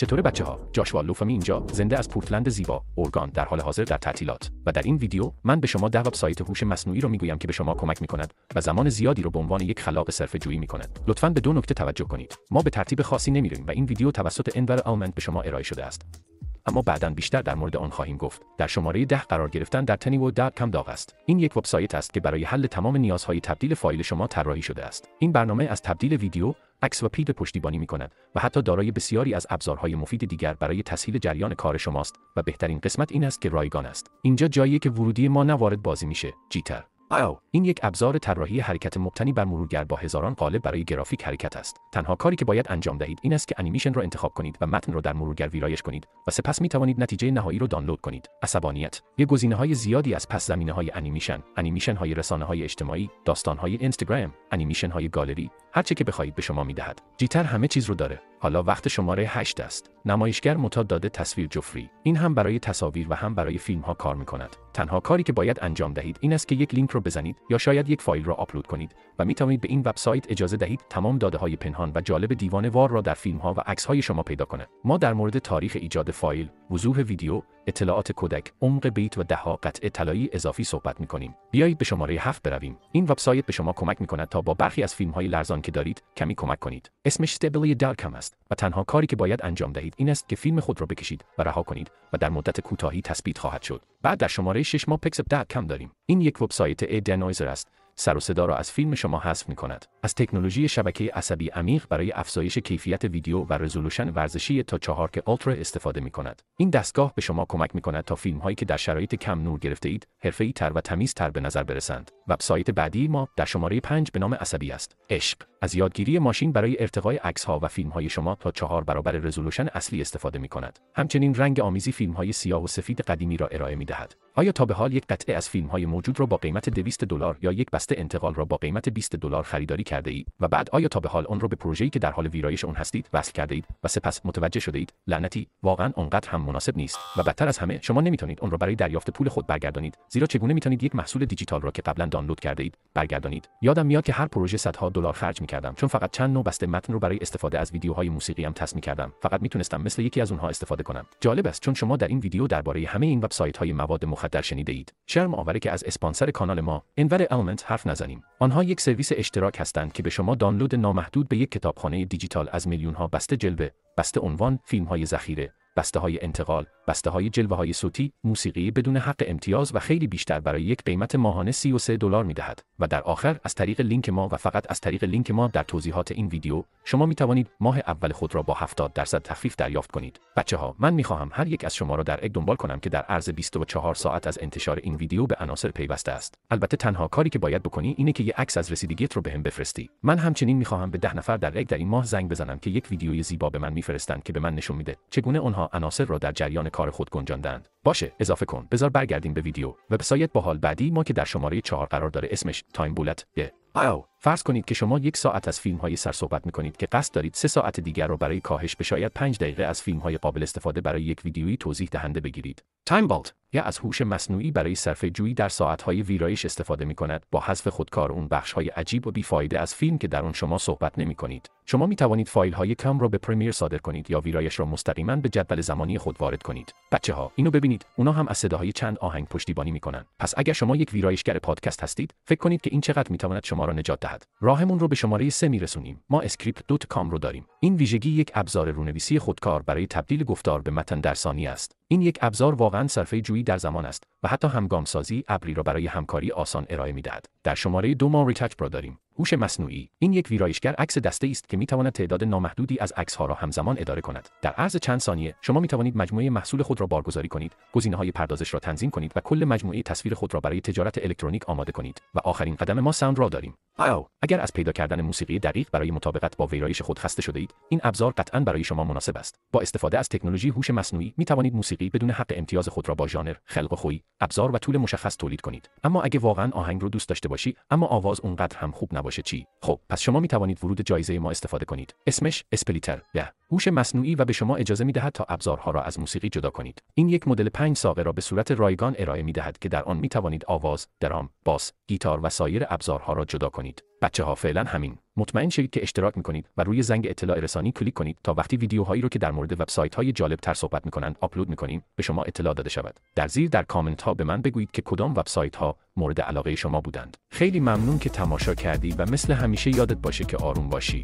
چطوره بچه ها جاشوا اینجا زنده از پورتلند زیبا اورگان در حال حاضر در تعطیلات و در این ویدیو من به شما ده سایت هوش مصنوعی رو میگویم که به شما کمک میکند و زمان زیادی رو به عنوان یک خلاق صرفه جویی میکند لطفا به دو نکته توجه کنید ما به ترتیب خاصی نمیریم و این ویدیو توسط انور آلمند به شما ارائه شده است اما بعدا بیشتر در مورد آن خواهیم گفت در شماره ده قرار گرفتن در تنیو دات کم داغ است این یک وبسایت است که برای حل تمام نیازهای تبدیل فایل شما طراحی شده است این برنامه از تبدیل ویدیو عکس و پید پشتیبانی می کند و حتی دارای بسیاری از ابزارهای مفید دیگر برای تسهیل جریان کار شماست و بهترین قسمت این است که رایگان است اینجا جایی که ورودی ما نوارد بازی میشه جیتر آو این یک ابزار طراحی حرکت مبتنی بر مرورگر با هزاران قالب برای گرافیک حرکت است تنها کاری که باید انجام دهید این است که انیمیشن را انتخاب کنید و متن را در مرورگر ویرایش کنید و سپس می توانید نتیجه نهایی را دانلود کنید عصبانیت یه گزینه های زیادی از پس زمینه های انیمیشن انیمیشن های رسانه های اجتماعی داستان های اینستاگرام انیمیشن های گالری هر چه که بخواهید به شما می جیتر همه چیز رو داره حالا وقت شماره 8 است. نمایشگر متا داده تصویر جفری. این هم برای تصاویر و هم برای فیلم ها کار می کند. تنها کاری که باید انجام دهید این است که یک لینک رو بزنید یا شاید یک فایل را آپلود کنید و می توانید به این وبسایت اجازه دهید تمام داده های پنهان و جالب دیوانه وار را در فیلم ها و عکس های شما پیدا کنه. ما در مورد تاریخ ایجاد فایل، وضوح ویدیو، اطلاعات کودک، عمق بیت و دهها قطعه طلایی اضافی صحبت می کنیم. بیایید به شماره 7 برویم. این وبسایت به شما کمک می کند تا با برخی از فیلم های لرزان که دارید کمی کمک کنید. اسمش Stably.com است. و تنها کاری که باید انجام دهید این است که فیلم خود را بکشید و رها کنید و در مدت کوتاهی تثبیت خواهد شد بعد در شماره 6 ما پکسپ 10 کم داریم این یک وبسایت ادنویزر است سر و صدا را از فیلم شما حذف می کند. از تکنولوژی شبکه عصبی عمیق برای افزایش کیفیت ویدیو و رزولوشن ورزشی تا چهار که استفاده می کند. این دستگاه به شما کمک می کند تا فیلم هایی که در شرایط کم نور گرفته اید، ای تر و تمیز تر به نظر برسند. وبسایت بعدی ما در شماره 5 به نام عصبی است. عشق از یادگیری ماشین برای ارتقای عکس ها و فیلم های شما تا چهار برابر رزولوشن اصلی استفاده کند همچنین رنگ آمیزی فیلم های سیاه و سفید قدیمی را ارائه میدهد آیا تا به حال یک قطعه از فیلم های موجود را با قیمت 200 دلار یا یک بسته انتقال را با قیمت 20 دلار خریداری کرده اید و بعد آیا تا به حال آن را به پروژه‌ای که در حال ویرایش آن هستید وصل کرده اید و سپس متوجه شده اید لعنتی واقعا آنقدر هم مناسب نیست و بدتر از همه شما نمیتونید آن را برای دریافت پول خود برگردانید زیرا چگونه میتونید یک محصول دیجیتال را که قبلا دانلود کرده اید برگردانید یادم میاد که هر پروژه صدها دلار خرج کردم چون فقط چند نوع بسته متن رو برای استفاده از ویدیوهای موسیقی هم تصمی کردم فقط میتونستم مثل یکی از اونها استفاده کنم جالب است چون شما در این ویدیو درباره همه این وبسایت های مواد مخدر شنیده اید شرم آوره که از اسپانسر کانال ما انور المنت حرف نزنیم آنها یک سرویس اشتراک هستند که به شما دانلود نامحدود به یک کتابخانه دیجیتال از میلیون ها بسته جلبه بسته عنوان فیلم های ذخیره بسته های انتقال، بسته های جلوه های صوتی، موسیقی بدون حق امتیاز و خیلی بیشتر برای یک قیمت ماهانه 33 دلار می دهد و در آخر از طریق لینک ما و فقط از طریق لینک ما در توضیحات این ویدیو شما می توانید ماه اول خود را با 70 درصد تخفیف دریافت کنید. بچه ها من می خواهم هر یک از شما را در اگ دنبال کنم که در عرض 24 ساعت از انتشار این ویدیو به عناصر پیوسته است. البته تنها کاری که باید بکنی اینه که یه عکس از رسیدگیت رو بهم به بفرستی. من همچنین می به ده نفر در اگ در این ماه زنگ بزنم که یک ویدیوی زیبا به من میفرستند که به من نشون میده چگونه آنها عناصر را در جریان کار خود گنجاندند باشه اضافه کن بذار برگردیم به ویدیو وبسایت باحال بعدی ما که در شماره چهار قرار داره اسمش تایم بولت آو فرض کنید که شما یک ساعت از فیلم های سر صحبت می کنید که قصد دارید سه ساعت دیگر را برای کاهش به شاید 5 دقیقه از فیلم های قابل استفاده برای یک ویدیویی توضیح دهنده بگیرید. تایم بالت یا از هوش مصنوعی برای صرفه جویی در ساعت های ویرایش استفاده می کند با حذف خودکار اون بخش های عجیب و بیفایده از فیلم که در آن شما صحبت نمی کنید. شما می توانید فایل های کم را به پرمیر صادر کنید یا ویرایش را مستقیما به جدول زمانی خود وارد کنید. بچه ها اینو ببینید اونا هم از صداهای چند آهنگ پشتیبانی می کنند. پس اگر شما یک ویرایشگر پادکست هستید فکر کنید که این چقدر می تواند شما را نجات دهد راهمون رو به شماره 3 میرسونیم ما اسکریپت دوت کام رو داریم این ویژگی یک ابزار رونویسی خودکار برای تبدیل گفتار به متن در ثانیه است این یک ابزار واقعا صرفه جویی در زمان است و حتی همگامسازی ابری را برای همکاری آسان ارائه میدهد در شماره دو ما ریتچ را داریم هوش مصنوعی این یک ویرایشگر عکس دسته است که میتواند تعداد نامحدودی از عکس ها را همزمان اداره کند در عرض چند ثانیه شما می توانید مجموعه محصول خود را بارگذاری کنید گزینه های پردازش را تنظیم کنید و کل مجموعه تصویر خود را برای تجارت الکترونیک آماده کنید و آخرین قدم ما ساوند را داریم آو اگر از پیدا کردن موسیقی دقیق برای مطابقت با ویرایش خود خسته شده اید این ابزار قطعا برای شما مناسب است با استفاده از تکنولوژی هوش مصنوعی می موسیقی بدون حق امتیاز خود را با ژانر، خلق و خویی، ابزار و طول مشخص تولید کنید. اما اگه واقعا آهنگ رو دوست داشته باشی، اما آواز اونقدر هم خوب نباشه چی؟ خب، پس شما می توانید ورود جایزه ما استفاده کنید. اسمش اسپلیتر، یا هوش مصنوعی و به شما اجازه می دهد تا ابزارها را از موسیقی جدا کنید. این یک مدل 5 ساقه را به صورت رایگان ارائه می دهد که در آن می توانید آواز، درام، باس، گیتار و سایر ابزارها را جدا کنید. بچه ها فعلا همین. مطمئن شوید که اشتراک می کنید و روی زنگ اطلاع رسانی کلیک کنید تا وقتی ویدیوهایی رو که در مورد وبسایت های جالب تر صحبت می کنند آپلود می کنیم به شما اطلاع داده شود. در زیر در کامنت ها به من بگویید که کدام وبسایت ها مورد علاقه شما بودند. خیلی ممنون که تماشا کردی و مثل همیشه یادت باشه که آروم باشی.